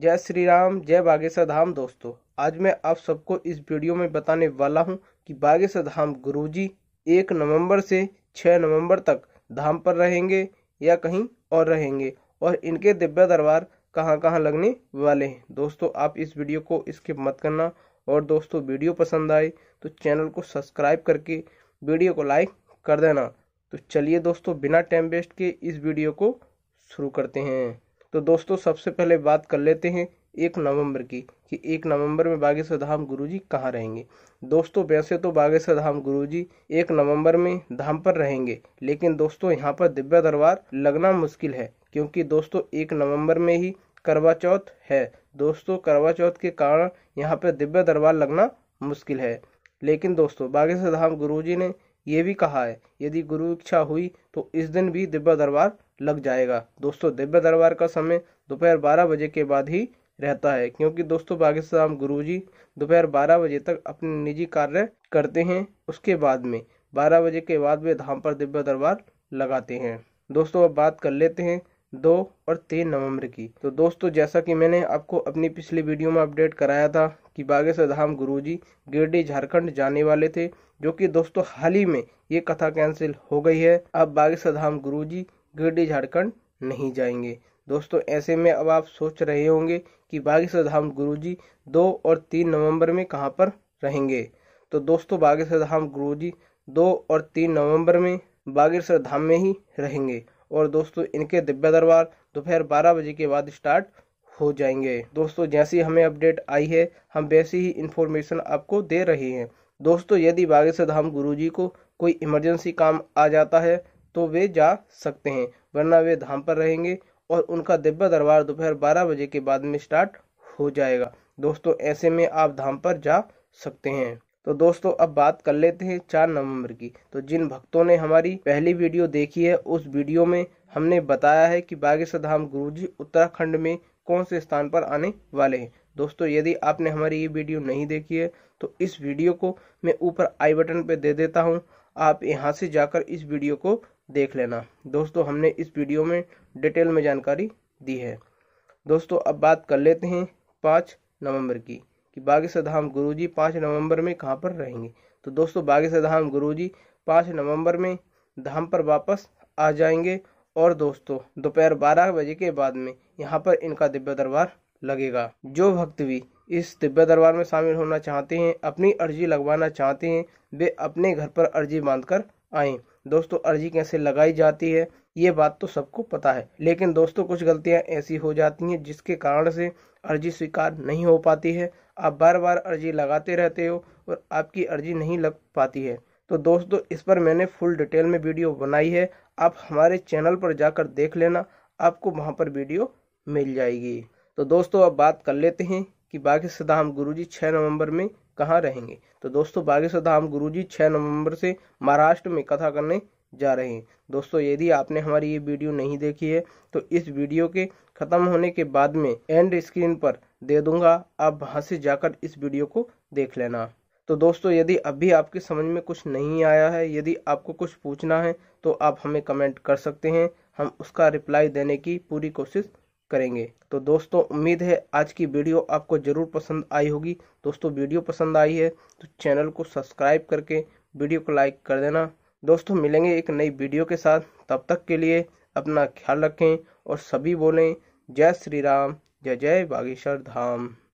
जय श्री राम जय बागेश्वर धाम दोस्तों आज मैं आप सबको इस वीडियो में बताने वाला हूं कि बागेश्वर धाम गुरुजी एक नवंबर से छः नवंबर तक धाम पर रहेंगे या कहीं और रहेंगे और इनके दिव्य दरबार कहां कहां लगने वाले हैं दोस्तों आप इस वीडियो को स्किप मत करना और दोस्तों वीडियो पसंद आए तो चैनल को सब्सक्राइब करके वीडियो को लाइक कर देना तो चलिए दोस्तों बिना टाइम वेस्ट के इस वीडियो को शुरू करते हैं तो दोस्तों सबसे पहले बात कर लेते हैं एक नवंबर की कि एक नवंबर में बागेश्वर धाम गुरु जी कहाँ रहेंगे दोस्तों वैसे तो बागेश्वर धाम गुरु जी एक नवंबर में धाम पर रहेंगे लेकिन दोस्तों यहाँ पर दिव्या दरबार लगना मुश्किल है क्योंकि दोस्तों एक नवंबर में ही करवा चौथ है दोस्तों करवा चौथ के कारण यहाँ पर दिव्य दरबार लगना मुश्किल है लेकिन दोस्तों बागेश्वर धाम गुरु जी ने यह भी कहा है यदि गुरु इच्छा हुई तो इस दिन भी दिव्य दरबार लग जाएगा दोस्तों दिव्य दरबार का समय दोपहर बारह बजे के बाद ही रहता है क्योंकि दोस्तों बागेश्राम गुरु जी दोपहर बारह बजे तक अपने निजी कार्य करते हैं उसके बाद में बारह बजे के बाद वे धाम पर दिव्य दरबार लगाते हैं दोस्तों अब बात कर लेते हैं दो और तीन नवंबर की तो दोस्तों जैसा कि मैंने आपको अपनी पिछली वीडियो में अपडेट कराया था कि बागेश्वर धाम गुरु जी गिरडी झारखंड जाने वाले थे जो कि दोस्तों हाल ही में ये कथा कैंसिल हो गई है अब बागेश्वर धाम गुरु जी गिरडी झारखंड नहीं जाएंगे दोस्तों ऐसे में अब आप सोच रहे होंगे कि बागेश्वर धाम गुरु जी दो और तीन नवंबर में कहाँ पर रहेंगे तो दोस्तों बागेश्वर धाम गुरु जी दो और तीन नवंबर में बागेश्वर धाम में ही रहेंगे और दोस्तों इनके दिव्या दरबार दोपहर बारह बजे के बाद स्टार्ट हो जाएंगे दोस्तों जैसी हमें अपडेट आई है हम वैसी ही इन्फॉर्मेशन आपको दे रहे हैं दोस्तों यदि बागेश्वर धाम गुरु जी को कोई इमरजेंसी काम आ जाता है तो वे जा सकते हैं वरना वे धाम पर रहेंगे और उनका दिव्य दरबार दोपहर बारह बजे के बाद में स्टार्ट हो जाएगा दोस्तों ऐसे में आप धाम पर जा सकते हैं तो दोस्तों अब बात कर लेते हैं चार नवंबर की तो जिन भक्तों ने हमारी पहली वीडियो देखी है उस वीडियो में हमने बताया है कि बागेश्वर धाम गुरु जी उत्तराखंड में कौन से स्थान पर आने वाले हैं दोस्तों यदि आपने हमारी ये वीडियो नहीं देखी है तो इस वीडियो को मैं ऊपर आई बटन पर दे देता हूँ आप यहाँ से जाकर इस वीडियो को देख लेना दोस्तों हमने इस वीडियो में डिटेल में जानकारी दी है दोस्तों अब बात कर लेते हैं पाँच नवंबर की कि बागेश्वर धाम गुरु जी पाँच नवंबर में कहाँ पर रहेंगे तो दोस्तों बागेश्वर धाम गुरु जी पाँच नवंबर में धाम पर वापस आ जाएंगे और दोस्तों दोपहर बारह बजे के बाद में यहाँ पर इनका दिव्य दरबार लगेगा जो भक्त भी इस दिव्य दरबार में शामिल होना चाहते हैं अपनी अर्जी लगवाना चाहते हैं वे अपने घर पर अर्जी बांध कर आएँ दोस्तों अर्जी कैसे लगाई जाती है ये बात तो सबको पता है लेकिन दोस्तों कुछ गलतियां ऐसी हो जाती हैं जिसके कारण से अर्जी स्वीकार नहीं हो पाती है आप बार बार अर्जी लगाते रहते हो और आपकी अर्जी नहीं लग पाती है तो दोस्तों इस पर मैंने फुल डिटेल में वीडियो बनाई है आप हमारे चैनल पर जाकर देख लेना आपको वहाँ पर वीडियो मिल जाएगी तो दोस्तों अब बात कर लेते हैं कि बाकी सदाम गुरु जी छः नवंबर में कहाँ रहेंगे तो दोस्तों बागेश्वर धाम गुरु जी छः नवम्बर से महाराष्ट्र में कथा करने जा रहे हैं दोस्तों यदि आपने हमारी ये वीडियो नहीं देखी है तो इस वीडियो के ख़त्म होने के बाद में एंड स्क्रीन पर दे दूंगा आप वहाँ से जाकर इस वीडियो को देख लेना तो दोस्तों यदि अभी आपके समझ में कुछ नहीं आया है यदि आपको कुछ पूछना है तो आप हमें कमेंट कर सकते हैं हम उसका रिप्लाई देने की पूरी कोशिश करेंगे तो दोस्तों उम्मीद है आज की वीडियो आपको ज़रूर पसंद आई होगी दोस्तों वीडियो पसंद आई है तो चैनल को सब्सक्राइब करके वीडियो को लाइक कर देना दोस्तों मिलेंगे एक नई वीडियो के साथ तब तक के लिए अपना ख्याल रखें और सभी बोलें जय श्री राम जय जय बागेश्वर धाम